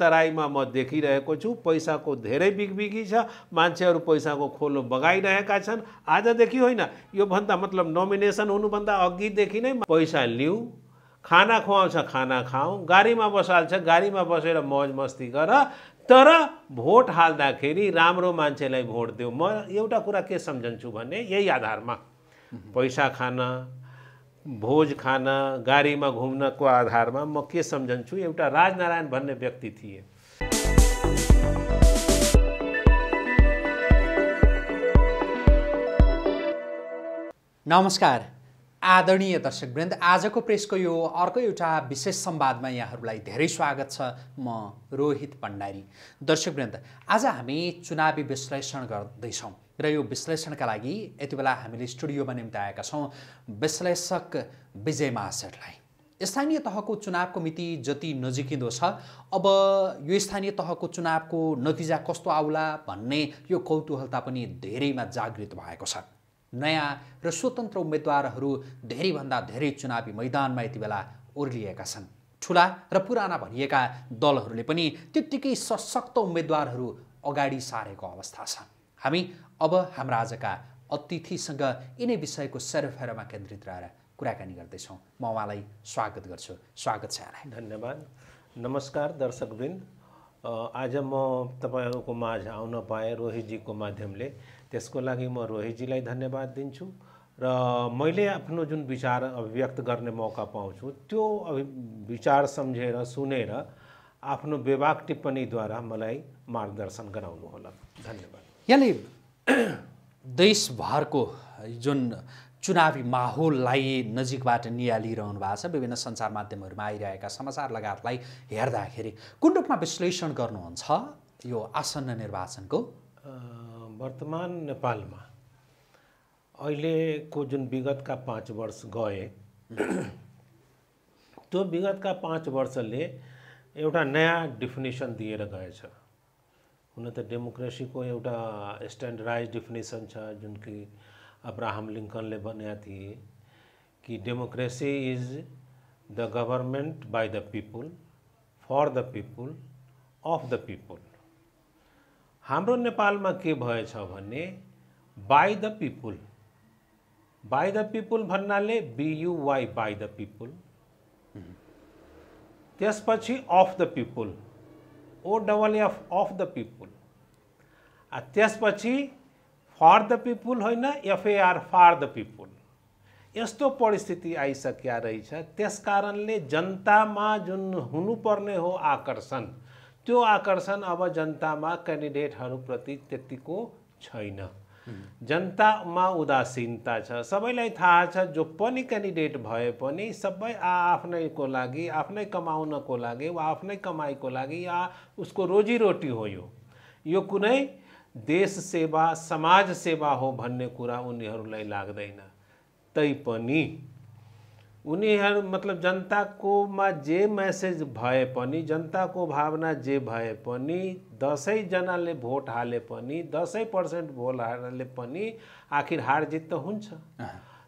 तराईमा म देखिरहेको छु पैसाको धेरै बिगबिगी छ मान्छेहरू पैसाको खोलो बगाइरहेका छन् आजदेखि होइन योभन्दा मतलब नोमिनेसन हुनुभन्दा अघिदेखि नै पैसा लिउँ खाना खुवाउँछ खाना खाउँ गाडीमा बसाल्छ गाडीमा बसेर मौज मस्ती गर तर भोट हाल्दाखेरि राम्रो मान्छेलाई भोट देऊ म एउटा कुरा के सम्झन्छु भने यही आधारमा पैसा खान भोज खान गाडीमा घुम्नको आधारमा म के सम्झन्छु एउटा राजनारायण भन्ने व्यक्ति थिए नमस्कार आदरणीय दर्शकवृन्द आजको प्रेसको यो अर्को एउटा विशेष संवादमा यहाँहरूलाई धेरै स्वागत छ म रोहित भण्डारी दर्शकवृन्द आज हामी चुनावी विश्लेषण गर्दैछौँ र यो विश्लेषणका लागि यति बेला हामीले स्टुडियोमा निम्ति आएका छौँ विश्लेषक विजय महासेठलाई स्थानीय तहको चुनावको मिति जति नजिकिँदो छ अब यो स्थानीय तहको चुनावको नतिजा कस्तो आउला भन्ने यो कौतूहलता पनि धेरैमा जागृत भएको छ नयाँ र स्वतन्त्र उम्मेद्वारहरू धेरैभन्दा धेरै चुनावी मैदानमा यति बेला ओर्लिएका छन् ठुला र पुराना भनिएका दलहरूले पनि त्यत्तिकै सशक्त उम्मेद्वारहरू अगाडि सारेको अवस्था छ हामी अब हाम्रो आजका अतिथिसँग यिनै विषयको सेरोफेरोमा केन्द्रित रहेर कुराकानी गर्दैछौँ म उहाँलाई स्वागत गर्छु स्वागत छ यहाँलाई धन्यवाद नमस्कार दर्शकबिन आज म तपाईँहरूको माझ आउन पाएँ रोहितजीको माध्यमले त्यसको लागि म रोहितजीलाई धन्यवाद दिन्छु र मैले आफ्नो जुन विचार अभिव्यक्त गर्ने मौका पाउँछु त्यो अभि विचार सम्झेर सुनेर आफ्नो विभाग टिप्पणीद्वारा मलाई मार्गदर्शन गराउनुहोला धन्यवाद यहाँले देशभरको जुन चुनावी माहौललाई नजिकबाट निहालिरहनु भएको छ विभिन्न सञ्चार माध्यमहरूमा आइरहेका समाचार लगायतलाई हेर्दाखेरि कुन रूपमा विश्लेषण गर्नुहुन्छ यो आसन्न निर्वाचनको वर्तमान नेपालमा अहिलेको जुन विगतका पाँच वर्ष गए त्यो विगतका पाँच वर्षले एउटा नयाँ डिफिनेसन दिएर गएछ तो डेमोक्रेसी को एउटा स्ट्यान्डर्डाइज डेफिनेसन छ जुन कि अब्राहम लिंकन ने भनेका थिए कि democracy is the government by the people for the people of the people हाम्रो नेपालमा के भएछ भने by the people by the people भन्नाले बियुवाई बाय द पिपुल पच्छी of the people O double F of the people आस पच्ची for the people होना F A R for the people यो परिस्थिति आई सकिया रही कारण जनता में जो होने हो आकर्षण तो आकर्षण अब जनता में कैंडिडेटर प्रति तक को जनता में उदासीनता छ सबैलाई थाहा छ जो पनि क्यान्डिडेट भए पनि सबै आआफ्नैको लागि आफ्नै कमाउनको लागि वा आफ्नै कमाइको लागि या उसको रोजीरोटी हो यो यो कुनै देश सेवा समाज सेवा हो भन्ने कुरा उनीहरूलाई लगे तैपनी उनीहरू मतलब जनताकोमा जे मेसेज भए पनि जनताको भावना जे भए पनि दसैँजनाले भोट हाले पनि दसैँ पर्सेन्ट भोट हाले पनि आखिर हार जित त हुन्छ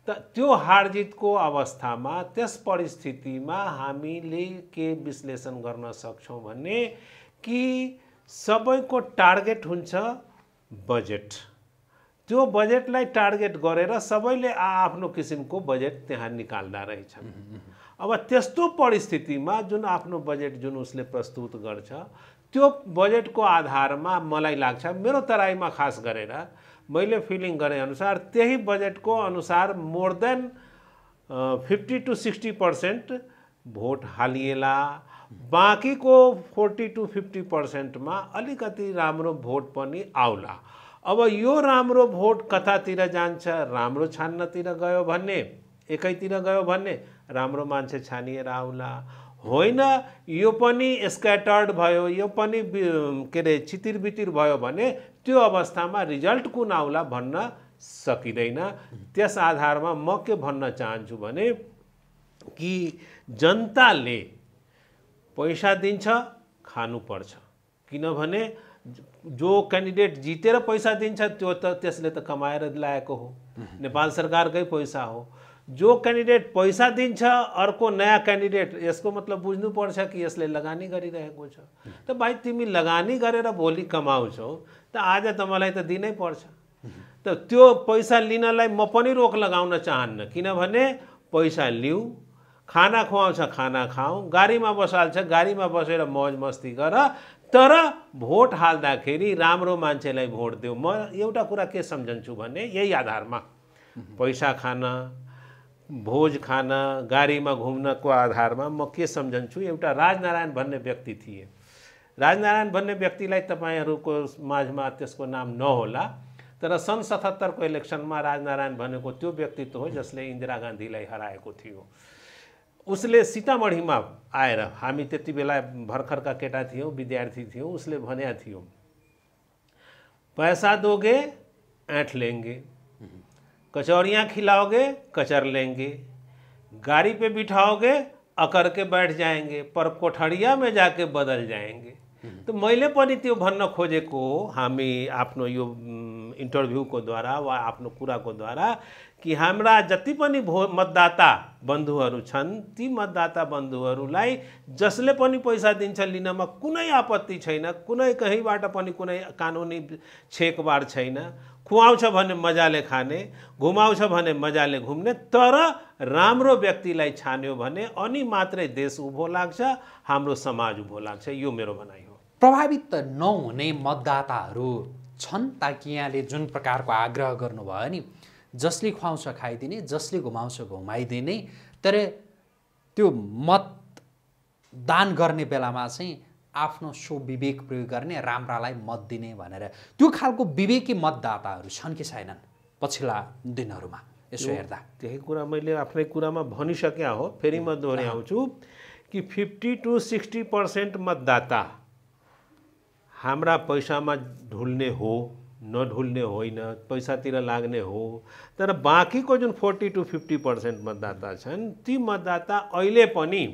त त्यो हार जितको अवस्थामा त्यस परिस्थितिमा हामीले के विश्लेषण गर्न सक्छौँ भने कि सबैको टार्गेट हुन्छ बजेट त्यो बजेटलाई टार्गेट गरेर सबैले आआफ्नो किसिमको बजेट त्यहाँ निकाल्दा रहेछन् अब त्यस्तो परिस्थितिमा जुन आफ्नो बजेट जुन उसले प्रस्तुत गर्छ त्यो बजेटको आधारमा मलाई लाग्छ मेरो तराईमा खास गरेर मैले फिलिङ अनुसार त्यही बजेटको अनुसार more than fifty to sixty percent भोट हालिएला बाँकीको फोर्टी टु फिफ्टी पर्सेन्टमा अलिकति राम्रो भोट पनि आउला अब यो राम्रो भोट कतातिर जान्छ राम्रो छान्नतिर गयो भन्ने एकैतिर गयो भन्ने राम्रो मान्छे छानिएर आउला होइन यो पनि स्क्याटर्ड भयो यो पनि के अरे चितिरबितिर भयो भने त्यो अवस्थामा रिजल्ट कुन आउला भन्न सकिँदैन त्यस आधारमा म के भन्न चाहन्छु भने कि जनताले पैसा दिन्छ खानुपर्छ किनभने जो क्यान्डिडेट जितेर पैसा दिन्छ त्यो त त्यसले त कमाएर ल्याएको हो नेपाल सरकारकै पैसा हो जो क्यान्डिडेट पैसा दिन्छ अर्को नयाँ क्यान्डिडेट यसको मतलब बुझ्नुपर्छ कि यसले लगानी गरिरहेको छ त भाइ तिमी लगानी गरेर भोलि कमाउँछौ त आज त मलाई त दिनै पर्छ त त्यो पैसा लिनलाई म पनि रोक लगाउन चाहन्न किनभने पैसा लिऊ खाना खुवाउँछ खाना खाउँ गाडीमा बसाल्छ गाडीमा बसेर मौज मस्ती गर तर भोट हाल्दाखेरि राम्रो मान्छेलाई भोट देऊ म एउटा कुरा के सम्झन्छु भने यही आधारमा पैसा खान भोज खान गाडीमा घुम्नको आधारमा म के सम्झन्छु एउटा राजनारायण भन्ने व्यक्ति थिए राजनारायण भन्ने व्यक्तिलाई तपाईँहरूको माझमा त्यसको नाम नहोला तर सन् सतहत्तरको इलेक्सनमा राजनारायण भनेको त्यो व्यक्तित्व हो जसले इन्दिरा गान्धीलाई हराएको थियो उसले में आएर हमी ते बेला का केटा थियो विद्यार्थी थियो उसले भन्या थियो पैसा दोगे ऐठ लेंगे कचौरियाँ खिलाओगे कचर लेंगे गाड़ी पे बिठाओगे अकर के बैठ जाएंगे पर कोठरिया में जाके बदल जाएंगे हम्म। तो मैले पनि त्यो भन्न खोजेको हामी आफ्नो यो इन्टरभ्यूको द्वारा वा आफ्नो कुराको द्वारा कि हाम्रा जति पनि भो मतदाता बन्धुहरू छन् ती मतदाता बन्धुहरूलाई जसले पनि पैसा दिन्छ लिनमा कुनै आपत्ति छैन कुनै कहीँबाट पनि कुनै कानुनी छेकबार छैन खुवाउँछ भने मजाले खाने घुमाउँछ भने मजाले घुम्ने तर राम्रो व्यक्तिलाई छान्यो भने अनि मात्रै देश उभो लाग्छ हाम्रो समाज उभो लाग्छ यो मेरो भनाइ हो प्रभावित त नहुने मतदाताहरू छन् ताकि यहाँले जुन प्रकारको आग्रह गर्नुभयो नि जसले खुवाउँछ खाइदिने जसले घुमाउँछ घुमाइदिने तर त्यो मत दान गर्ने बेलामा चाहिँ आफ्नो सो विवेक प्रयोग गर्ने राम्रालाई मत दिने भनेर त्यो खालको विवेकी मतदाताहरू छन् कि छैनन् पछिल्ला दिनहरूमा यसो हेर्दा त्यही कुरा मैले आफ्नै कुरामा भनिसकेँ हो फेरि म दोहोऱ्याउँछु कि फिफ्टी टु सिक्सटी पर्सेन्ट मतदाता हाम्रा पैसामा ढुल्ने हो नढुल्ने होइन पैसातिर लाग्ने हो तर बाँकीको जुन फोर्टी टु फिफ्टी पर्सेन्ट मतदाता छन् ती मतदाता अहिले पनि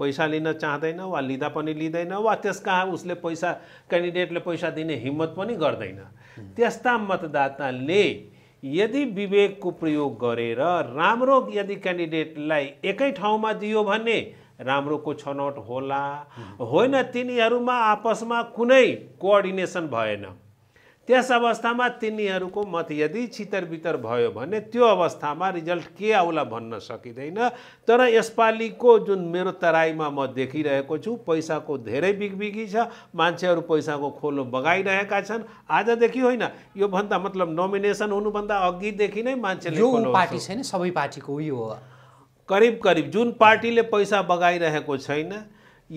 पैसा लिन चाहँदैन वा लिँदा पनि लिँदैन वा त्यसका उसले पैसा क्यान्डिडेटले पैसा दिने हिम्मत पनि गर्दैन त्यस्ता मतदाताले यदि विवेकको प्रयोग गरेर राम्रो यदि क्यान्डिडेटलाई एकै ठाउँमा दियो भने राम्रोको छनौट होला होइन तिनीहरूमा आपसमा कुनै कोअर्डिनेसन भएन त्यस अवस्थामा तिनीहरूको मत यदि छितरबितर भयो भने त्यो अवस्थामा रिजल्ट के आउला भन्न सकिँदैन तर यसपालिको जुन मेरो तराईमा म देखिरहेको छु पैसाको धेरै बिगबिगी छ मान्छेहरू पैसाको खोलो बगाइरहेका छन् आजदेखि होइन योभन्दा मतलब नोमिनेसन हुनुभन्दा अघिदेखि नै मान्छेले पार्टी छैन सबै पार्टीको उयो हो करिब करिब जुन पार्टीले पैसा बगाइरहेको छैन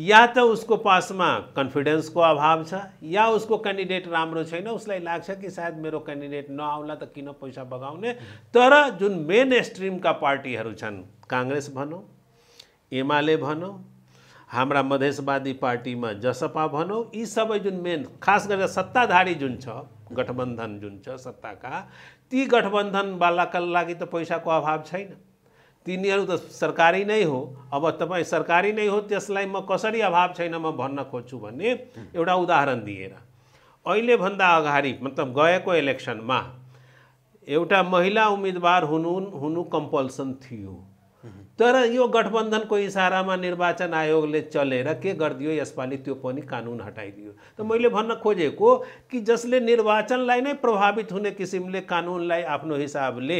या तो उसको पास में कन्फिडेन्स को अभाव या उसको कैंडिडेट राम्रो छायद मेरे कैंडिडेट न सायद मेरो क्यान्डिडेट पैसा बगौने तर जो मेन स्ट्रीम का पार्टी कांग्रेस भनौ एमए भन हमारा मधेशवादी पार्टी में जसपा भनौ यी सब जो मेन खास कर सत्ताधारी जो सत्ता का ती गठबंधन वाला ती लगी तो पैसा को अभाव छाइना तिनीहरू त सरकारी नै हो अब तपाईँ सरकारी नै हो त्यसलाई म कसरी अभाव छैन म भन्न खोज्छु भन्ने एउटा उदाहरण दिएर अहिलेभन्दा अगाडि मतलब गएको इलेक्सनमा एउटा महिला उम्मेदवार हुनु हुनु कम्पल्सन थियो तर यो गठबन्धनको इसारामा निर्वाचन आयोगले चलेर के गरिदियो यसपालि त्यो पनि कानुन हटाइदियो त मैले भन्न खोजेको कि जसले निर्वाचनलाई नै प्रभावित हुने किसिमले कानुनलाई आफ्नो हिसाबले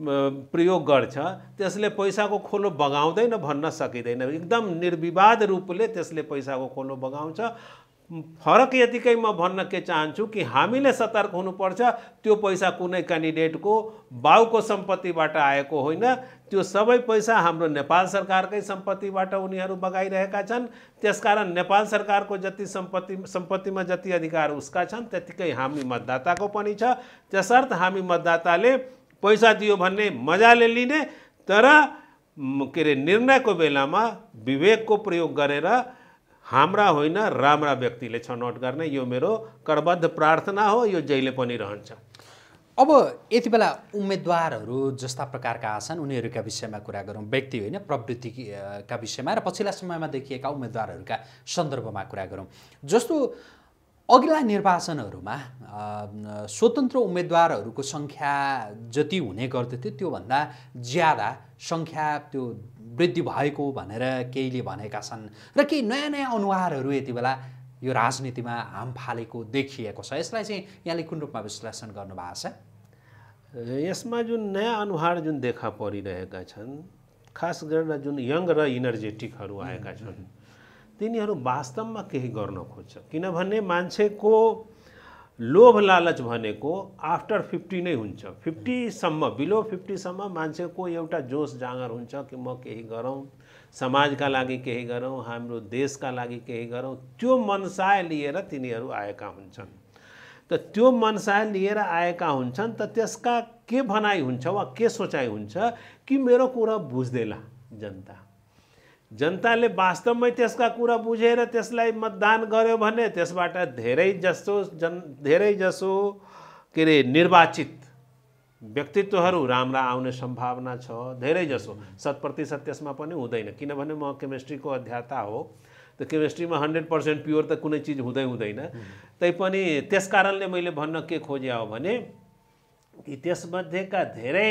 प्रयोग गर्छ त्यसले पैसाको खोलो बगाउँदैन भन्न सकिँदैन एकदम निर्विवाद रूपले त्यसले पैसाको खोलो बगाउँछ फरक यतिकै म भन्न के चाहन्छु कि हामीले सतर्क हुनुपर्छ त्यो पैसा कुनै क्यान्डिडेटको बाउको सम्पत्तिबाट आएको होइन त्यो सबै पैसा हाम्रो नेपाल सरकारकै सम्पत्तिबाट उनीहरू बगाइरहेका छन् त्यसकारण नेपाल सरकारको जति सम्पत्ति सम्पत्तिमा जति अधिकार उसका छन् त्यतिकै हामी मतदाताको पनि छ त्यसर्थ हामी मतदाताले पैसा दियो भन्ने मजाले लिने तर के अरे निर्णयको बेलामा विवेकको प्रयोग गरेर हाम्रा होइन राम्रा व्यक्तिले छनौट गर्ने यो मेरो करबद्ध प्रार्थना हो यो जहिले पनि रहन्छ अब यति बेला उम्मेदवारहरू जस्ता प्रकारका छन् उनीहरूका विषयमा कुरा गरौँ व्यक्ति होइन प्रवृत्तिका विषयमा र पछिल्ला समयमा देखिएका उम्मेदवारहरूका सन्दर्भमा कुरा गरौँ जस्तो अघिल्ला निर्वाचनहरूमा स्वतन्त्र उम्मेदवारहरूको सङ्ख्या जति हुने गर्दथ्यो त्योभन्दा ज्यादा सङ्ख्या त्यो वृद्धि भएको भनेर केहीले भनेका छन् र केही नयाँ नयाँ अनुहारहरू यति बेला यो राजनीतिमा हाम फालेको देखिएको छ यसलाई चाहिँ यहाँले कुन रूपमा विश्लेषण गर्नुभएको छ यसमा जुन नयाँ अनुहार जुन देखा परिरहेका छन् खास गरेर जुन यङ र इनर्जेटिकहरू आएका छन् तिनीहरू वास्तवमा केही गर्न खोज्छ किनभने मान्छेको लोभ लालच भनेको आफ्टर फिफ्टी नै हुन्छ फिफ्टीसम्म बिलो फिफ्टीसम्म मान्छेको एउटा जोस जाँगर हुन्छ कि म केही गरौँ समाजका लागि केही गरौँ हाम्रो देशका लागि केही गरौँ त्यो मनसाय लिएर तिनीहरू आएका हुन्छन् त त्यो मनसाय लिएर आएका हुन्छन् त त्यसका के भनाइ हुन्छ वा के सोचाइ हुन्छ कि मेरो कुरा बुझ्दैला जनता जनताले वास्तवमै त्यसका कुरा बुझेर त्यसलाई मतदान गर्यो भने त्यसबाट धेरै जसो जन धेरै जसो के अरे निर्वाचित व्यक्तित्वहरू राम्रा आउने सम्भावना छ धेरै जसो शत प्रतिशत त्यसमा पनि हुँदैन किनभने म केमिस्ट्रीको अध्याता हो त केमिस्ट्रीमा हन्ड्रेड पर्सेन्ट प्योर त कुनै चिज हुँदै हुँदैन तैपनि त्यस कारणले मैले भन्न के खोजे हो भने कि त्यसमध्येका धेरै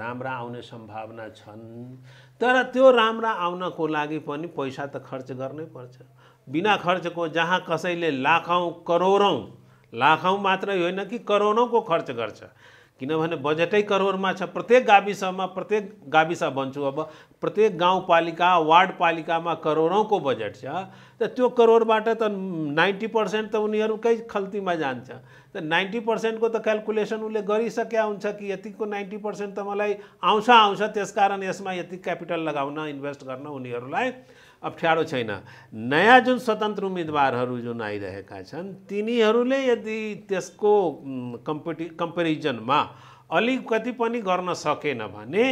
राम्रा आउने सम्भावना छन् तर त्यो राम्रा आउनको लागि पनि पैसा त खर्च गर्नै पर्छ बिना खर्चको जहाँ कसैले लाखौँ करोडौँ लाखौँ मात्रै होइन कि करोडौँको खर्च गर्छ किनभने बजेटै करोडमा छ प्रत्येक गाविसमा प्रत्येक गाविस भन्छु अब प्रत्येक गाउँपालिका वार्डपालिकामा करोडौँको बजेट छ त त्यो करोडबाट त नाइन्टी पर्सेन्ट त उनीहरूकै खल्तीमा जान्छ त नाइन्टी पर्सेन्टको त क्यालकुलेसन उसले गरिसक्या हुन्छ कि यतिको नाइन्टी पर्सेन्ट त मलाई आउँछ आउँछ त्यसकारण यसमा यति क्यापिटल लगाउन इन्भेस्ट गर्न उनीहरूलाई अप्ठ्यारो छैन नयाँ जुन स्वतन्त्र उम्मेदवारहरू जुन आइरहेका छन् तिनीहरूले यदि त्यसको कम्पिटि कम्पेरिजनमा अलिकति पनि गर्न सकेन भने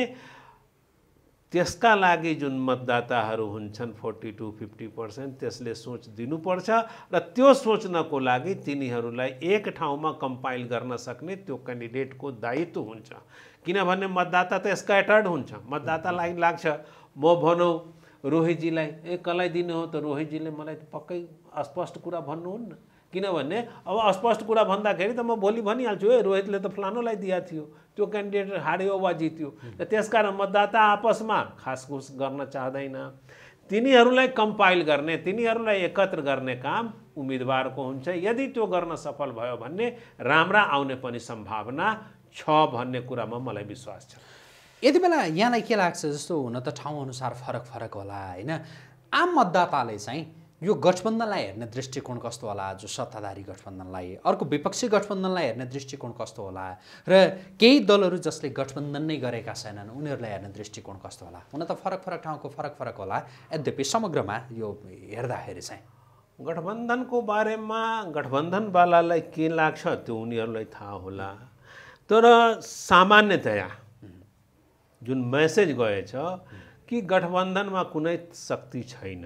त्यसका लागि जुन मतदाताहरू हुन्छन् फोर्टी टु फिफ्टी पर्सेन्ट त्यसले सोच दिनुपर्छ र त्यो सोच्नको लागि तिनीहरूलाई एक ठाउँमा कम्पाइल गर्न सक्ने त्यो क्यान्डिडेटको दायित्व हुन्छ किनभने मतदाता त स्क्याटर्ड हुन्छ मतदातालाई लाग्छ म भनौँ रोहितजीलाई ए कसलाई दिनु हो त रोहितजीले मलाई पक्कै अस्पष्ट कुरा भन्नुहुन्न किनभने अब अस्पष्ट कुरा भन्दाखेरि त म भोलि भनिहाल्छु है रोहितले त फलानुलाई दिएको थियो त्यो क्यान्डिडेट हार्यो वा जित्यो र त्यसकारण मतदाता आपसमा खासखुस गर्न चाहँदैन तिनीहरूलाई कम्पाइल गर्ने तिनीहरूलाई एकत्र गर्ने काम उम्मेदवारको हुन्छ यदि त्यो गर्न सफल भयो भने राम्रा आउने पनि सम्भावना छ भन्ने कुरामा मलाई विश्वास छ यति बेला यहाँलाई के लाग्छ जस्तो हुन त ठाउँअनुसार फरक फरक होला होइन आम मतदाताले चाहिँ यो गठबन्धनलाई हेर्ने दृष्टिकोण कस्तो होला जो सत्ताधारी गठबन्धनलाई अर्को विपक्षी गठबन्धनलाई हेर्ने दृष्टिकोण कस्तो होला र केही दलहरू जसले गठबन्धन नै गरेका छैनन् उनीहरूलाई हेर्ने दृष्टिकोण कस्तो होला हुन त फरक फरक ठाउँको फरक फरक होला यद्यपि समग्रमा यो हेर्दाखेरि चाहिँ गठबन्धनको बारेमा गठबन्धनवालालाई के लाग्छ त्यो उनीहरूलाई थाहा होला तर सामान्यतया जुन मेसेज गएछ कि गठबन्धनमा कुनै शक्ति छैन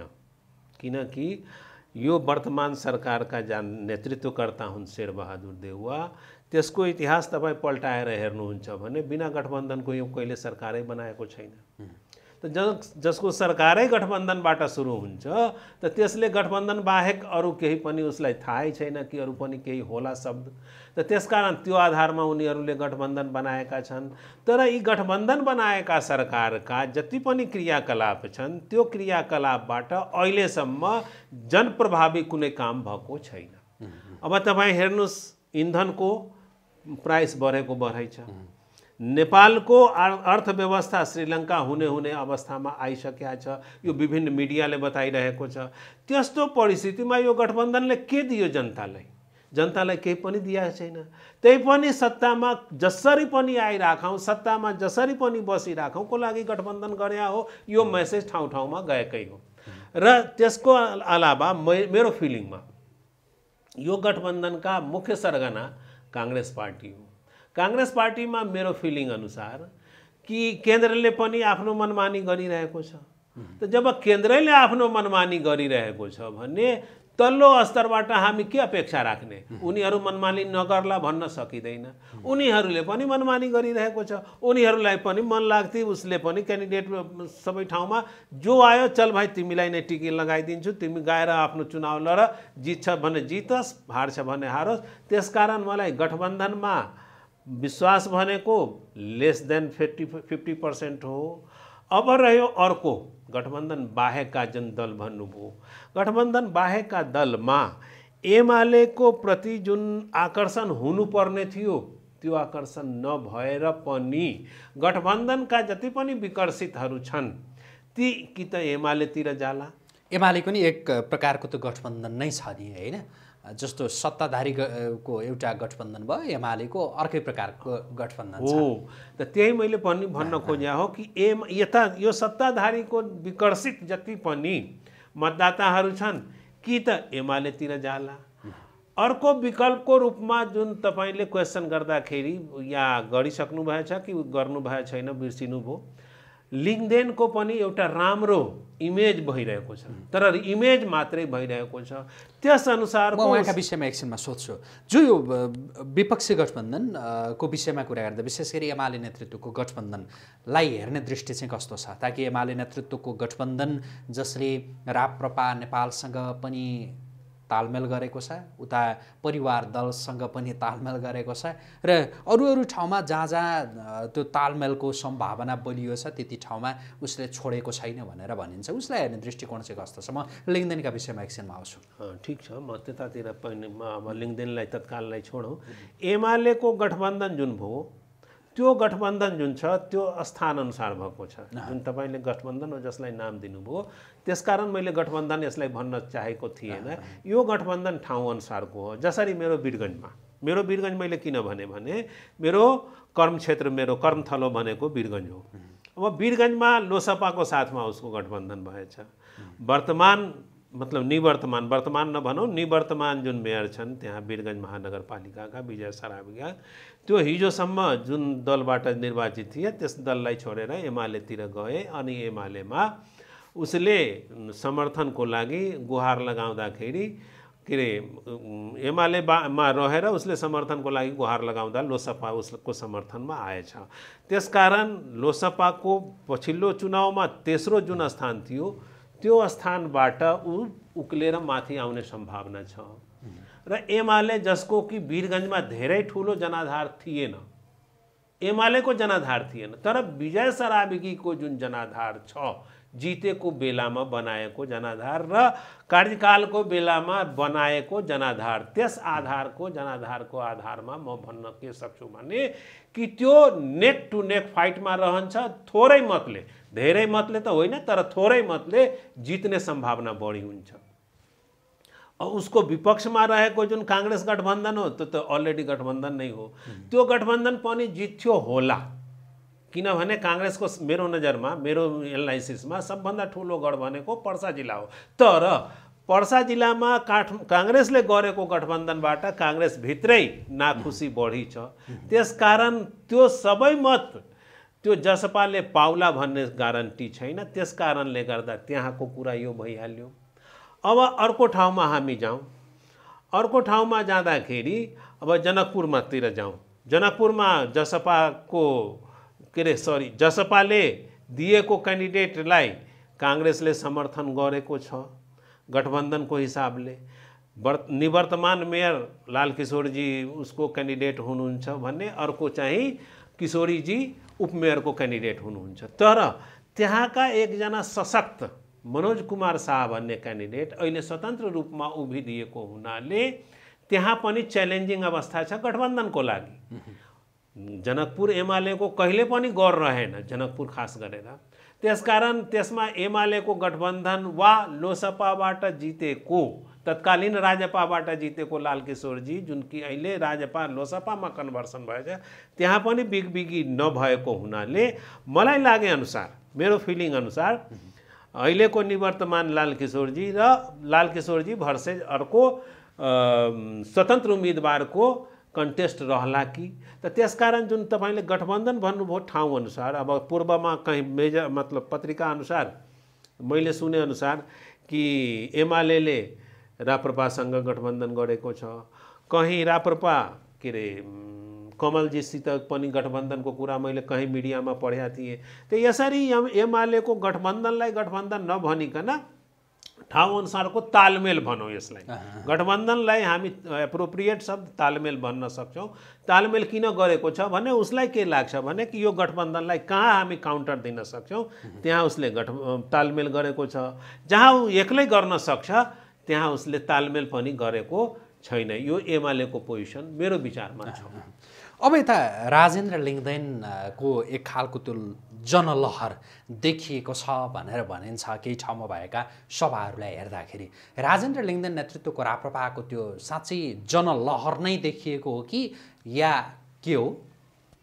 किनकि यो वर्तमान सरकारका जान नेतृत्वकर्ता हुन् शेरबहादुर देउवा त्यसको इतिहास तपाईँ पल्टाएर हेर्नुहुन्छ भने बिना गठबन्धनको यो कहिले सरकारै बनाएको छैन जसको सरकारै गठबन्धनबाट सुरु हुन्छ त त्यसले गठबन्धन बाहेक अरू केही पनि उसलाई थाहै छैन कि अरू पनि केही होला शब्द त त्यसकारण त्यो आधारमा उनीहरूले गठबन्धन बनाएका छन् तर यी गठबन्धन बनाएका सरकारका जति पनि क्रियाकलाप छन् त्यो क्रियाकलापबाट अहिलेसम्म जनप्रभावी कुनै काम भएको छैन अब तपाईँ हेर्नुहोस् इन्धनको प्राइस बढेको बढै छ नेपालको अर्थव्यवस्था श्रीलङ्का हुने हुने अवस्थामा आइसकेका छ यो विभिन्न मिडियाले बताइरहेको छ त्यस्तो परिस्थितिमा यो गठबन्धनले के दियो जनतालाई जनतालाई केही पनि दिएको छैन त्यही पनि सत्तामा जसरी पनि आइराखौँ सत्तामा जसरी पनि को लागि गठबन्धन गरे हो यो मेसेज ठाउँ ठाउँमा गएकै हो र त्यसको अलावा मेरो फिलिङमा यो गठबन्धनका मुख्य सरगना काङ्ग्रेस पार्टी हो काङ्ग्रेस पार्टीमा मेरो फिलिङ अनुसार कि केन्द्रले पनि आफ्नो मनमानी गरिरहेको छ त जब केन्द्रले आफ्नो मनमानी गरिरहेको छ भने तल्लो स्तरबाट हामी के अपेक्षा राख्ने उनीहरू मनमानी नगर्ला भन्न सकिँदैन उनीहरूले पनि मनमानी गरिरहेको छ उनीहरूलाई पनि मन लाग्थ्यो उसले पनि क्यान्डिडेट सबै ठाउँमा जो आयो चल भाइ तिमीलाई नै टिकी लगाइदिन्छु तिमी गएर आफ्नो चुनाव लड जित्छ भने जितोस् हार्छ भने हारोस् त्यसकारण मलाई गठबन्धनमा विश्वास भनेको less than fifty fifty percent हो अब रह्यो अर्को गठबन्धन बाहेकका जुन दल भन्नुभयो गठबन्धन बाहेकका दलमा एमालेको प्रति जुन आकर्षण हुनुपर्ने थियो त्यो आकर्षण नभएर पनि गठबन्धनका जति पनि विकर्षितहरू छन् ती कि त एमालेतिर जाला एमाले पनि एक प्रकारको त गठबन्धन नै छ नि होइन जस्तो सत्ताधारीको एउटा गठबन्धन भयो एमालेको अर्कै प्रकारको गठबन्धन हो त त्यही मैले पनि भन्न खोजे हो कि एम यता यो सत्ताधारीको विकर्षित जति पनि मतदाताहरू छन् कि त एमालेतिर जाला अर्को विकल्पको रूपमा जुन तपाईँले क्वेसन गर्दाखेरि यहाँ भएछ कि गर्नुभएको छैन बिर्सिनु भयो लिङ्गदेनको पनि एउटा राम्रो इमेज भइरहेको छ तर इमेज मात्रै भइरहेको छ त्यसअनुसार म उहाँका विषयमा एकछिनमा सोध्छु जो यो विपक्षी गठबन्धनको विषयमा कुरा गर्दा विशेष गरी एमाले नेतृत्वको गठबन्धनलाई हेर्ने दृष्टि चाहिँ कस्तो छ ताकि एमाले नेतृत्वको गठबन्धन जसले राप्रपा नेपालसँग पनि तालमेल गरेको छ उता परिवार दलसँग पनि तालमेल गरेको छ र अरू अरू ठाउँमा जहाँ जहाँ त्यो तालमेलको सम्भावना बलियो छ त्यति ठाउँमा उसले छोडेको छैन भनेर भनिन्छ उसलाई हेर्ने दृष्टिकोण चाहिँ कस्तो छ म लिङ्गदेनका विषयमा एकछिनमा आउँछु ठिक छ म त्यतातिर पनि म लिङ्गदेनलाई तत्काललाई छोडौँ एमालेको गठबन्धन जुन भयो त्यो गठबन्धन जुन छ त्यो स्थानअनुसार भएको छ जुन तपाईँले गठबन्धन हो जसलाई नाम दिनुभयो त्यसकारण मैले गठबन्धन यसलाई भन्न चाहेको थिएन यो गठबन्धन ठाउँअनुसारको हो जसरी मेरो बिरगन्जमा मेरो बिरगन्ज मैले किन भने भने मेरो कर्म क्षेत्र मेरो कर्मथलो भनेको बिरगन्ज हो अब बिरगन्जमा लोसपाको साथमा उसको गठबन्धन भएछ वर्तमान मतलब निवर्तमान वर्तमान न भनौ निवर्तमान जो मेयर छन् त्यहाँ महानगरपालिका का विजय सराबिका त्यो हिजोसम्म जुन दलबाट निर्वाचित थिए त्यस दललाई छोडेर एमालेतिर गए अनि एमालेमा उसले समर्थनको लागि गुहार लगाउँदाखेरि के अरे एमालेमा रहेर उसले समर्थनको लागि गुहार लगाउँदा लोसपा उसको समर्थनमा आएछ त्यसकारण लोसपाको पछिल्लो चुनावमा तेस्रो जुन स्थान थियो त्यो स्थानबाट ऊ उक्लेर माथि आउने सम्भावना छ र एमाले जसको कि वीरगन्जमा धेरै ठुलो जनाधार थिएन एमालेको जनाधार थिएन तर विजय सराबिकीको जुन जनाधार छ जितेको बेलामा बनाएको जनाधार र कार्यकालको बेलामा बनाएको जनाधार त्यस आधारको जनाधारको आधारमा म भन्न के सक्छु भने कि त्यो नेक टु नेक फाइटमा रहन्छ थोरै मतले धेरै मतले त होइन तर थोरै मतले जित्ने सम्भावना बढी हुन्छ उसको विपक्षमा रहेको जुन काङ्ग्रेस गठबन्धन हो त्यो त अलरेडी गठबन्धन नै हो त्यो गठबन्धन पनि जित्थ्यो होला किनभने काङ्ग्रेसको मेरो नजरमा मेरो एनालाइसिसमा सबभन्दा ठुलो गढ भनेको पर्सा जिल्ला हो तर पर्सा जिल्लामा काठ काङ्ग्रेसले गरेको गठबन्धनबाट काङ्ग्रेसभित्रै नाखुसी बढी छ त्यसकारण त्यो सबै मत जसपा ने पाउला भन्ने गारंटी छेन ते कारण तैं को कुरा यो भैलो अब हमी जाऊँ अर्क जाउँ अर्को ठाउँमा जाँदाखेरि अब जनकपुर में जसपा को के अरे सरी जसपा दिएको कांग्रेस ने समर्थन गठबंधन को हिसाब से वर्त निवर्तमान मेयर लालकिशोरजी उसको कैंडिडेट होने भने अर्को किशोरीजी उपमेयरको क्यान्डिडेट हुनुहुन्छ तर त्यहाँका एकजना सशक्त मनोज कुमार शाह भन्ने क्यान्डिडेट अहिले स्वतन्त्र रूपमा उभिदिएको हुनाले त्यहाँ पनि च्यालेन्जिङ अवस्था छ गठबन्धनको लागि जनकपुर एमालेको कहिले पनि गर रहेन जनकपुर खास गरेर त्यसकारण त्यसमा एमालेको गठबन्धन वा लोसपाबाट जितेको तत्कालीन राजपाबाट जितेको लालकिशोरजी जुन कि अहिले राजपा लोसपामा कन्भर्सन भएछ त्यहाँ पनि बिगबिगी नभएको हुनाले मलाई लागेअनुसार मेरो फिलिङ अनुसार अहिलेको निवर्तमान लालकिशोरजी र लालकिशोरजी भर्सेज अर्को स्वतन्त्र उम्मेदवारको कन्टेस्ट रहला कि त त्यसकारण जुन तपाईँले गठबन्धन भन्नुभयो ठाउँअनुसार अब पूर्वमा कहीँ मेजर मतलब पत्रिकाअनुसार मैले सुनेअनुसार कि एमाले राप्रपासँग गठबन्धन गरेको छ कहीँ राप्रपा के अरे कमलजीसित पनि गठबन्धनको कुरा मैले कहीँ मिडियामा पढेका थिएँ त्यो यसरी एम एमालेको गठबन्धनलाई गठबन्धन नभनिकन अनुसारको तालमेल भनौँ यसलाई गठबन्धनलाई हामी एप्रोप्रिएट शब्द तालमेल भन्न सक्छौँ तालमेल किन गरेको छ भने उसलाई के लाग्छ भने कि यो गठबन्धनलाई कहाँ हामी काउन्टर दिन सक्छौँ त्यहाँ उसले गठ तालमेल गरेको छ जहाँ ऊ एक्लै गर्न सक्छ त्यहाँ उसले तालमेल पनि गरेको छैन यो एमालेको पोजिसन मेरो विचारमा छ अब यता राजेन्द्र लिङ्गदेनको एक खालको त्यो जनलहर देखिएको छ भनेर भनिन्छ केही ठाउँमा भएका सभाहरूलाई हेर्दाखेरि राजेन्द्र लिङ्गदेन नेतृत्वको राप्रपाको त्यो साँच्चै जनलहर नै देखिएको हो कि या के हो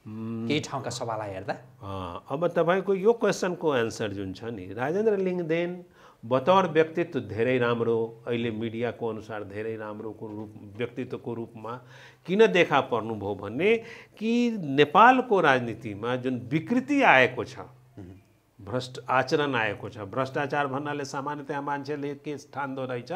केही ठाउँका सभालाई हेर्दा अब तपाईँको यो क्वेसनको एन्सर जुन छ नि राजेन्द्र लिङ्गदेन बतौर व्यक्तित्व धेरै राम्रो अहिले मिडियाको अनुसार धेरै राम्रोको रूप व्यक्तित्वको रूपमा किन देखा पर्नुभयो भने कि नेपालको राजनीतिमा जुन विकृति आएको छ भ्रष्ट आचरण आएको छ भ्रष्टाचार भन्नाले सामान्यतया मान्छेले के ठान्दो रहेछ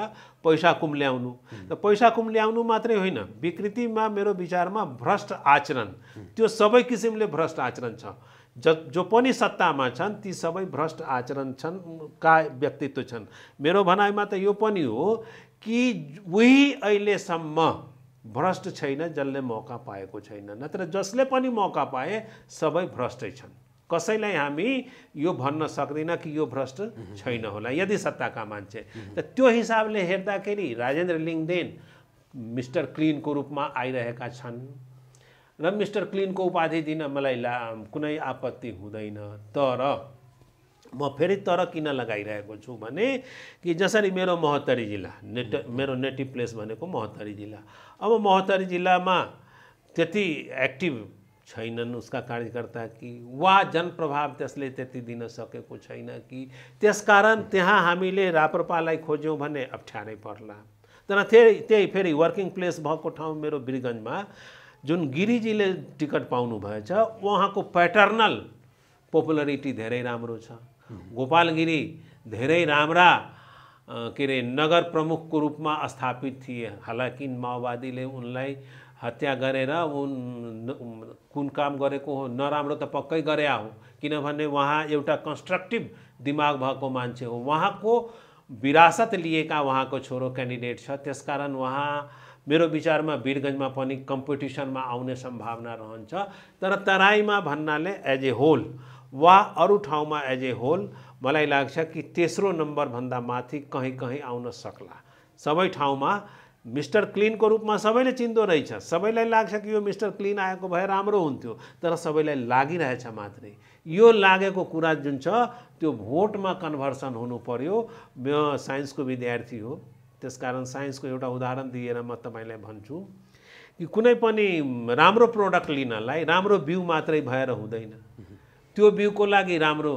पैसा कुम्ल्याउनु त पैसा कुम्ल्याउनु मात्रै होइन विकृतिमा मेरो विचारमा भ्रष्ट आचरण त्यो सबै किसिमले भ्रष्ट आचरण छ ज जो पनि सत्तामा छन् ती सबै भ्रष्ट आचरण छन् का व्यक्तित्व छन् मेरो भनाइमा त यो पनि हो कि उही अहिलेसम्म भ्रष्ट छैन जसले मौका पाएको छैन नत्र जसले पनि मौका पाए सबै भ्रष्टै छन् कसैलाई हामी यो भन्न सक्दैन कि यो भ्रष्ट छैन होला यदि सत्ताका मान्छे त त्यो हिसाबले हेर्दाखेरि राजेन्द्र लिङदेन मिस्टर क्लिनको रूपमा आइरहेका छन् र मिस्टर क्लिनको उपाधि दिन मलाई ला कुनै आपत्ति हुँदैन तर म फेरि तर किन लगाइरहेको छु भने कि जसरी मेरो महोत्तरी जिल्ला नेट मेरो नेटिभ प्लेस भनेको महोत्तरी जिल्ला अब महोत्तरी जिल्लामा त्यति एक्टिभ छैनन् उसका कार्यकर्ता कि वा जनप्रभाव त्यसले त्यति दिन सकेको छैन कि त्यसकारण त्यहाँ हामीले राप्रपालाई खोज्यौँ भने अप्ठ्यारै पर्ला तर त्यही त्यही फेरि वर्किङ प्लेस भएको ठाउँ मेरो बिरगन्जमा जुन गिरिजीले टिकट पाउनु भएछ उहाँको प्याटर्नल पपुलरिटी धेरै राम्रो छ गोपाल गिरी धेरै राम्रा के अरे नगर प्रमुखको रूपमा स्थापित थिए हालाकि माओवादीले उनलाई हत्या गरेर उन कुन काम गरेको हो नराम्रो त पक्कै गरे हो किनभने उहाँ एउटा कन्स्ट्रक्टिभ दिमाग भएको मान्छे हो उहाँको विरासत लिएका उहाँको छोरो क्यान्डिडेट छ त्यसकारण उहाँ मेरो विचारमा वीरगन्जमा पनि कम्पिटिसनमा आउने सम्भावना रहन्छ तर तराईमा भन्नाले एज ए होल वा अरू ठाउँमा एज ए होल मलाई लाग्छ कि तेस्रो नम्बरभन्दा माथि कहीँ कहीँ आउन सक्ला सबै ठाउँमा मिस्टर क्लिनको रूपमा सबैले चिन्दो रहेछ सबैलाई लाग्छ कि यो मिस्टर क्लिन आएको भए राम्रो हुन्थ्यो तर सबैलाई लागिरहेछ मात्रै यो लागेको कुरा जुन छ त्यो भोटमा कन्भर्सन हुनु पर्यो म साइन्सको विद्यार्थी हो त्यसकारण साइन्सको एउटा उदाहरण दिएर म तपाईँलाई भन्छु कि कुनै पनि राम्रो प्रोडक्ट लिनलाई राम्रो बिउ मात्रै भएर हुँदैन त्यो बिउको लागि राम्रो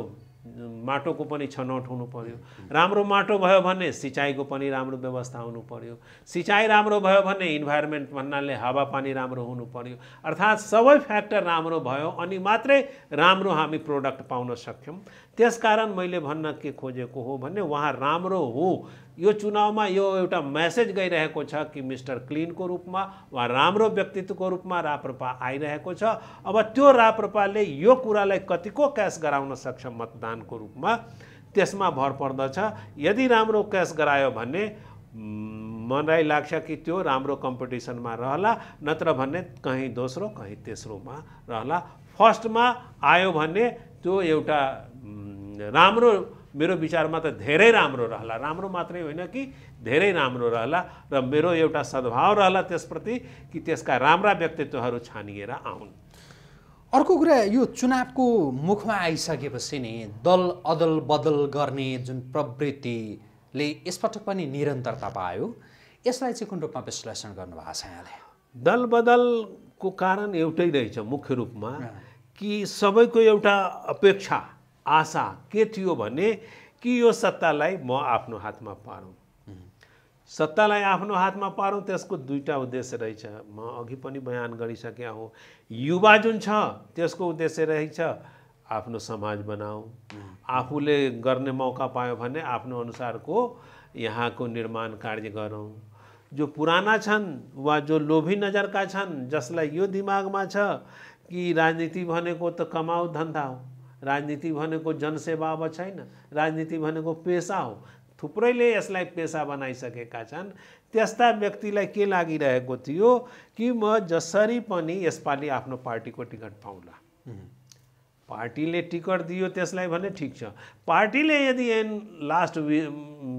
माटोको पनि छनौट हुनु पर्यो राम्रो माटो भयो भने सिँचाइको पनि राम्रो व्यवस्था हुनु पर्यो सिँचाइ राम्रो भयो भने इन्भाइरोमेन्ट भन्नाले हावापानी राम्रो हुनु पर्यो अर्थात् सबै फ्याक्टर राम्रो भयो अनि मात्रै राम्रो हामी प्रोडक्ट पाउन सक्यौँ त्यसकारण मैले भन्न के खोजेको हो भने उहाँ राम्रो हो यो चुनावमा यो एउटा म्यासेज गइरहेको छ कि मिस्टर क्लिनको रूपमा वा राम्रो व्यक्तित्वको रूपमा राप्रपा आइरहेको छ अब त्यो राप्रपाले यो कुरालाई कतिको क्यास गराउन सक्छ मतदानको रूपमा त्यसमा भर पर्दछ यदि राम्रो क्यास गरायो भने मलाई लाग्छ कि त्यो राम्रो कम्पिटिसनमा रहला नत्र भने कहीँ दोस्रो कहीँ तेस्रोमा रहला फर्स्टमा आयो भने त्यो एउटा राम्रो मेरो विचारमा त धेरै राम्रो रहला राम्रो मात्रै होइन कि धेरै राम्रो रहला र मेरो एउटा सद्भाव रहला त्यसप्रति कि त्यसका राम्रा व्यक्तित्वहरू छानिएर आउन् अर्को कुरा यो चुनावको मुखमा आइसकेपछि नि दल अदल बदल गर्ने जुन प्रवृत्तिले यसपटक पनि निरन्तरता पायो यसलाई चाहिँ कुन रूपमा विश्लेषण गर्नुभएको छ यहाँले दल बदलको कारण एउटै रहेछ मुख्य रूपमा कि सबैको एउटा अपेक्षा आशा के थियो भने कि यो सत्तालाई म आफ्नो हातमा पारौँ सत्तालाई आफ्नो हातमा पारौँ त्यसको दुईवटा उद्देश्य रहेछ म अघि पनि बयान गरिसकेँ हो युवा जुन छ त्यसको उद्देश्य रहेछ आफ्नो समाज बनाऊ आफूले गर्ने मौका पायो भने आफ्नो अनुसारको यहाँको निर्माण कार्य गरौँ जो पुराना छन् वा जो लोभी नजरका छन् जसलाई यो दिमागमा छ कि राजनीति भनेको त कमाऊ धन्दा हो राजनीति भनेको जनसेवा अब छैन राजनीति भनेको पेसा हो थुप्रैले यसलाई पेसा बनाइसकेका छन् त्यस्ता व्यक्तिलाई के लागिरहेको थियो कि म जसरी पनि यसपालि आफ्नो पार्टीको टिकट पाउँला पार्टीले टिकट दियो त्यसलाई भने ठिक छ पार्टीले यदि एन लास्ट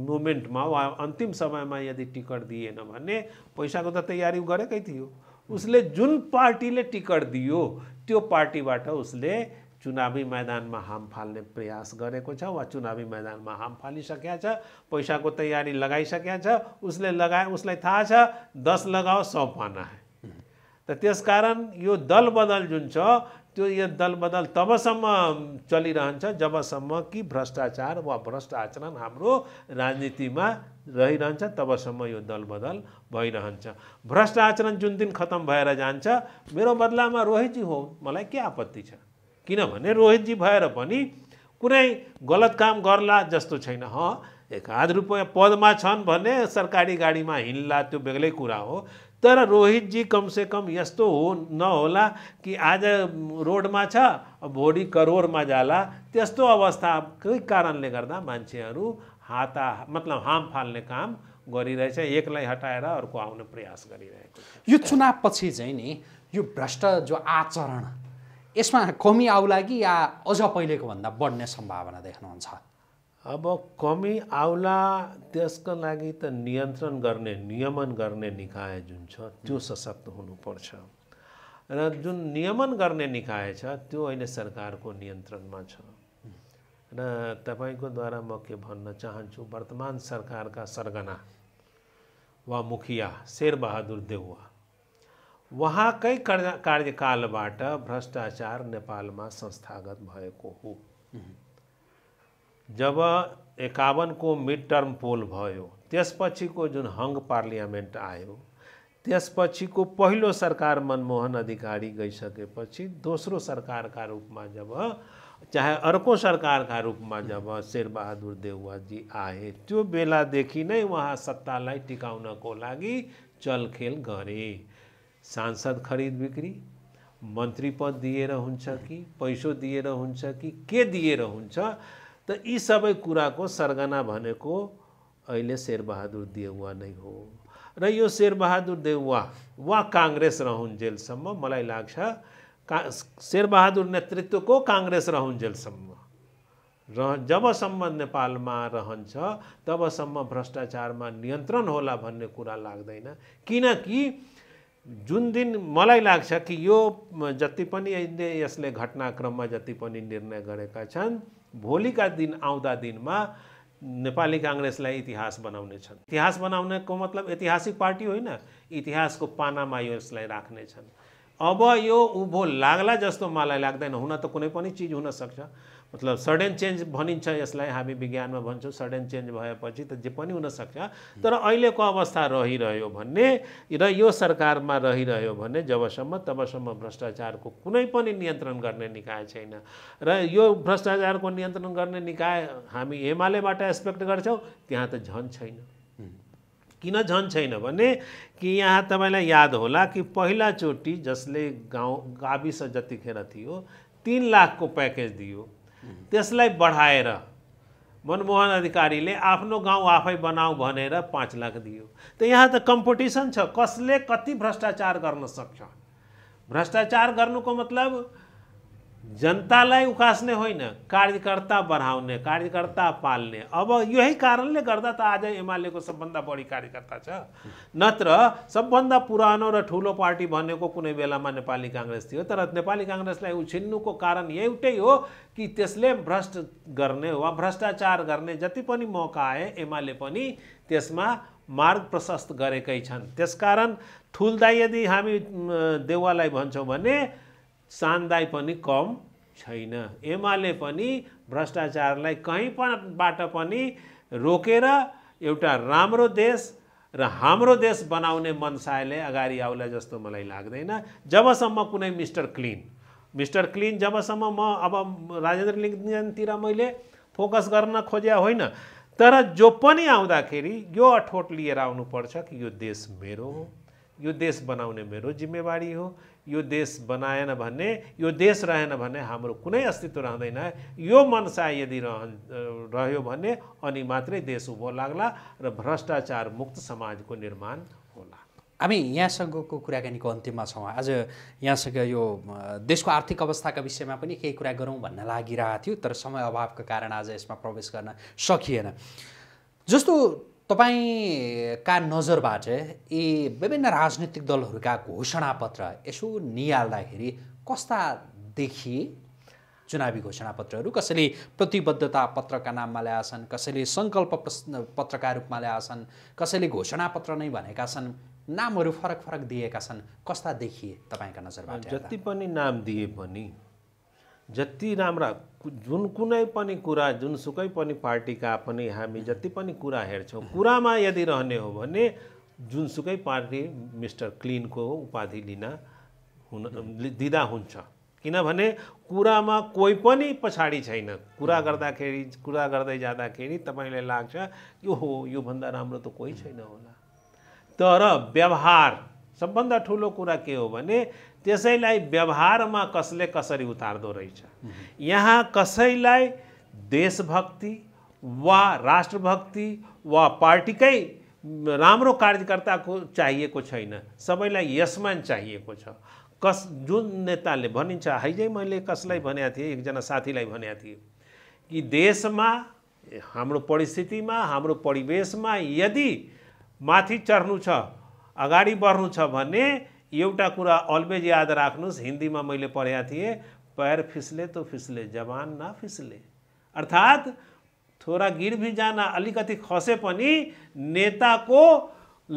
मोमेन्टमा वा अन्तिम समयमा यदि टिकट दिएन भने पैसाको त तयारी गरेकै थियो उसले जुन पार्टीले टिकट दियो त्यो पार्टीबाट उसले चुनावी मैदानमा हाम फाल्ने प्रयास गरेको छ वा चुनावी मैदानमा हाम फालिसकेका छ पैसाको तयारी लगाइसकेका छ उसले लगाए उसलाई थाहा छ दस लगाओ सौ पाना है त त्यसकारण यो दल बदल जुन छ त्यो यो दल बदल तबसम्म चलिरहन्छ जबसम्म कि भ्रष्टाचार वा भ्रष्ट आचरण हाम्रो राजनीतिमा रहिरहन्छ तबसम्म यो दल बदल भइरहन्छ भ्रष्ट आचरण जुन दिन खत्तम भएर जान्छ मेरो बदलामा रोहितजी हो मलाई के आपत्ति छ किनभने रोहितजी भएर पनि कुनै गलत काम गर्ला जस्तो छैन ह एक आध रुपियाँ पदमा छन् भने सरकारी गाडीमा हिँड्ला त्यो बेग्लै कुरा हो तर रोहितजी कमसे कम यस्तो हो नहोला कि आज रोडमा छ भोलि करोडमा जाला त्यस्तो अवस्थाकै कारणले गर्दा मान्छेहरू हाता मतलब हाम फाल्ने काम गरिरहेछ एकलाई हटाएर अर्को आउने प्रयास गरिरहेको यो चुनावपछि चाहिँ नि यो भ्रष्ट जो आचरण यसमा कमी आउला कि या अझ पहिलेको भन्दा बढ्ने सम्भावना देख्नुहुन्छ अब कमी आउला त्यसको लागि त नियन्त्रण गर्ने नियमन गर्ने निकाय जुन छ त्यो सशक्त हुनुपर्छ र जुन नियमन गर्ने निकाय छ त्यो अहिले सरकारको नियन्त्रणमा छ र तपाईँको द्वारा म के भन्न चाहन्छु वर्तमान सरकारका सरगना वा मुखिया शेरबहादुर देउवा वहाँक कार्यकाल भ्रष्टाचार नेपाल संस्थागत भएको हो जब को मिड टर्म पोल भयो को जो हंग पार्लियामेंट आयो को पहिलो सरकार मनमोहन अधिकारी गइसकेपछि दोस्रो रूप में जब चाहे अर्को रूप में जब शेरबहादुर देउवाजी आए त्यो नहीं वहाँ सत्ता सत्तालाई टिकाउनको लागि चलखेल गरे सांसद खरिद बिक्री मन्त्री पद दिएर हुन्छ कि पैसो दिएर हुन्छ कि के दिएर हुन्छ त यी सबै कुराको सरगना भनेको अहिले शेरबहादुर देउवा नै हो र यो शेरबहादुर देउवा वा काङ्ग्रेस रहन्जेलसम्म मलाई लाग्छ का शेरबहादुर नेतृत्वको काङ्ग्रेस रहन्जेलसम्म रह जबसम्म नेपालमा रहन्छ तबसम्म भ्रष्टाचारमा नियन्त्रण होला भन्ने कुरा लाग्दैन किनकि जुन दिन मलाई लाग्छ कि यो जति पनि यसले घटनाक्रममा जति पनि निर्णय गरेका छन् भोलिका दिन आउँदा दिनमा नेपाली काङ्ग्रेसलाई इतिहास बनाउने छन् इतिहास बनाउनेको मतलब ऐतिहासिक पार्टी होइन इतिहासको पानामा यो यसलाई राख्नेछन् अब यो उभो लाग्ला जस्तो मलाई लाग्दैन हुन त कुनै पनि चिज हुनसक्छ मतलब सडन चेन्ज भनिन्छ यसलाई हामी विज्ञानमा भन्छौँ सडन चेन्ज भएपछि त जे पनि हुनसक्छ तर अहिलेको अवस्था रहिरह्यो भन्ने र यो सरकारमा रहिरह्यो भने जबसम्म तबसम्म भ्रष्टाचारको कुनै पनि नियन्त्रण गर्ने निकाय छैन र यो भ्रष्टाचारको नियन्त्रण गर्ने निकाय हामी एमालेबाट एक्सपेक्ट गर्छौँ त्यहाँ त झन् छैन किन झन् छैन भने कि यहाँ तपाईँलाई याद होला कि पहिलाचोटि जसले गाउँ गाविस जतिखेर थियो तिन लाखको प्याकेज दियो त्यसलाई बढाएर मनमोहन अधिकारीले आफ्नो गाउँ आफै बनाऊ भनेर पाँच लाख दियो त यहाँ त कम्पिटिसन छ कसले कति भ्रष्टाचार गर्न सक्छ भ्रष्टाचार गर्नुको मतलब जनतालाई उकास्ने होइन कार्यकर्ता बढाउने कार्यकर्ता पाल्ने अब यही कारणले गर्दा त आज एमालेको सबभन्दा बढी कार्यकर्ता छ नत्र सबभन्दा पुरानो र ठुलो पार्टी भनेको कुनै बेलामा नेपाली काङ्ग्रेस थियो तर नेपाली काङ्ग्रेसलाई उछिन्नुको कारण एउटै हो कि त्यसले भ्रष्ट गर्ने वा भ्रष्टाचार गर्ने जति पनि मौका आए एमाले पनि त्यसमा मार्ग प्रशस्त गरेकै छन् त्यसकारण ठुल्दा यदि हामी देउवालाई भन्छौँ भने सान्दाई पनि कम छैन एमाले पनि भ्रष्टाचारलाई कहीँ पनबाट पनि रोकेर एउटा राम्रो देश र हाम्रो देश बनाउने मनसायले अगाडि आउला जस्तो मलाई लाग्दैन जबसम्म कुनै मिस्टर क्लिन मिस्टर क्लिन जबसम्म म अब राजेन्द्र लिङ्गनतिर मैले फोकस गर्न खोजे होइन तर जो पनि आउँदाखेरि यो अठोट लिएर आउनुपर्छ कि यो देश मेरो हो यो देश बनाउने मेरो जिम्मेवारी हो यो देश बनाएन भने यो देश रहेन भने हाम्रो कुनै अस्तित्व रहँदैन यो मनसा यदि रह्यो भने अनि मात्रै देश उभो लाग्ला र भ्रष्टाचार मुक्त समाजको निर्माण होला हामी यहाँसँगको कुराकानीको अन्तिममा छौँ आज यहाँसँग यो देशको आर्थिक अवस्थाका विषयमा पनि केही कुरा गरौँ भन्न लागिरहेको थियो तर समय अभावको कारण आज यसमा प्रवेश गर्न सकिएन जस्तो तपाईँका नजरबाट यी विभिन्न राजनीतिक दलहरूका घोषणापत्र यसो निहाल्दाखेरि कस्ता देखिए चुनावी घोषणापत्रहरू कसैले प्रतिबद्धता पत्रका नाममा ल्याएछन् कसैले सङ्कल्प पत्रका रूपमा ल्याएछन् कसैले घोषणापत्र नै भनेका छन् नामहरू फरक फरक दिएका छन् कस्ता देखिए तपाईँका नजरबाट जति पनि नाम दिए पनि जति राम्रा जुन कुनै पनि कुरा जुनसुकै पनि पार्टीका पनि हामी जति पनि कुरा हेर्छौँ कुरामा यदि रहने हो भने जुनसुकै पार्टी मिस्टर क्लिनको उपाधि लिन हुन दिँदा हुन्छ किनभने कुरामा कोही पनि पछाडि छैन कुरा गर्दाखेरि कुरा गर्दै जाँदाखेरि तपाईँलाई लाग्छ यो हो योभन्दा राम्रो त कोही छैन होला तर व्यवहार सबभन्दा ठुलो कुरा के हो भने त्यसैलाई व्यवहारमा कसले कसरी उतार्दो रहेछ यहाँ कसैलाई देशभक्ति वा राष्ट्रभक्ति वा पार्टीकै राम्रो कार्यकर्ताको चाहिएको छैन सबैलाई यसमान चाहिएको छ कस जुन नेताले भनिन्छ हैजै मैले कसलाई भनेको थिएँ एकजना साथीलाई भनेको थिएँ कि देशमा हाम्रो परिस्थितिमा हाम्रो परिवेशमा यदि माथि चढ्नु छ अगाडि बढ्नु छ भने एउटा कुरा अलवेज याद राख्नुहोस् हिन्दीमा मैले पढेका थिएँ पैर फिस्ले तो फिस्ले जवान न फिस्ले अर्थात् थोरा गिर भी जान अलिकति खसे पनि नेताको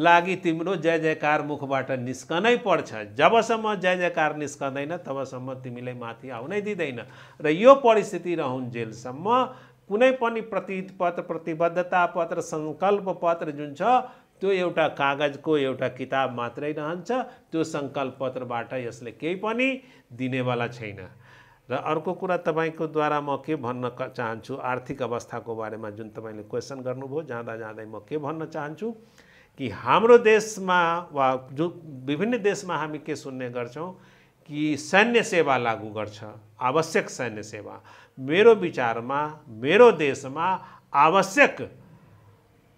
लागि तिम्रो जय जयकार मुखबाट निस्कनै पर्छ जबसम्म जय जयकार निस्कँदैन तबसम्म तिमीलाई माथि आउनै दिँदैन र यो परिस्थिति रहन् जेलसम्म कुनै पनि प्रति प्रतिबद्धता पत्र सङ्कल्प पत्र जुन छ त्यो एउटा कागजको एउटा किताब मात्रै रहन्छ त्यो पत्रबाट यसले केही पनि दिनेवाला छैन र अर्को कुरा तपाईँको द्वारा म के भन्न चाहन्छु आर्थिक अवस्थाको बारेमा जुन तपाईँले क्वेसन गर्नुभयो जाँदा जाँदै म के भन्न चाहन्छु कि हाम्रो देशमा वा जो विभिन्न देशमा हामी के सुन्ने गर्छौँ कि सैन्य सेवा लागू गर्छ आवश्यक सैन्य सेवा मेरो विचारमा मेरो देशमा आवश्यक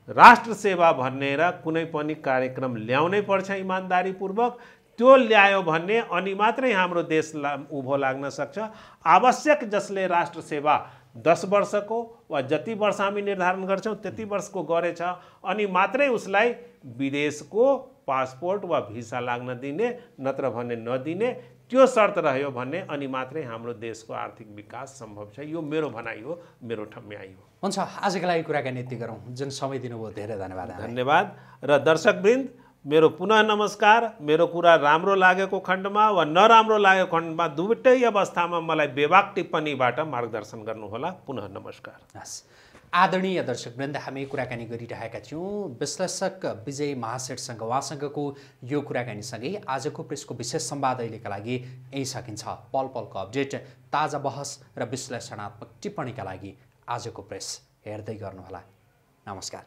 राष्ट्र सेवा भनेर र कुनै पनि कार्यक्रम ल्याउनै पर्छ इमान्दारीपूर्वक त्यो ल्यायो भने अनि मात्रै हाम्रो देश ला उभो लाग्न सक्छ आवश्यक जसले राष्ट्र सेवा दस वर्षको वा जति वर्ष हामी निर्धारण गर्छौँ त्यति वर्षको गरेछ अनि मात्रै उसलाई विदेशको पासपोर्ट वा भिसा लाग्न दिने नत्र भने नदिने त्यो शर्त रह्यो भन्ने अनि मात्रै हाम्रो देशको आर्थिक विकास सम्भव छ यो मेरो भनाइ हो मेरो ठम्याइ हो हुन्छ आजको लागि कुराकानी यति गरौँ जुन समय दिनुभयो धेरै धन्यवाद धन्यवाद र दर्शकवृन्द मेरो पुनः नमस्कार मेरो कुरा राम्रो लागेको खण्डमा वा नराम्रो लागेको खण्डमा दुवटै अवस्थामा मलाई बेवाक टिप्पणीबाट मार्गदर्शन गर्नुहोला पुनः नमस्कार हस् आदरणीय दर्शकवृन्द हामी कुराकानी गरिरहेका थियौँ विश्लेषक विजय महासेठसँग उहाँसँगको यो कुराकानीसँगै आजको प्रेसको विशेष सम्वाद अहिलेका लागि यहीँ सकिन्छ पल पलको अपडेट ताजा बहस र विश्लेषणात्मक टिप्पणीका लागि आजको प्रेस हेर्दै गर्नुहोला नमस्कार